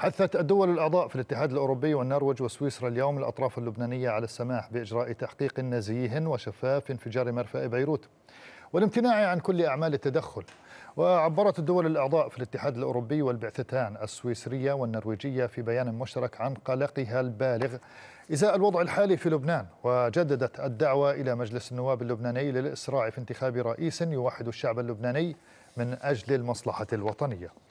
حثت الدول الأعضاء في الاتحاد الأوروبي والنرويج وسويسرا اليوم الأطراف اللبنانية على السماح بإجراء تحقيق نزيه وشفاف في انفجار مرفأ بيروت والامتناع عن كل أعمال التدخل وعبرت الدول الأعضاء في الاتحاد الأوروبي والبعثتان السويسرية والنرويجية في بيان مشترك عن قلقها البالغ إزاء الوضع الحالي في لبنان وجددت الدعوة إلى مجلس النواب اللبناني للإسراع في انتخاب رئيس يوحد الشعب اللبناني من أجل المصلحة الوطنية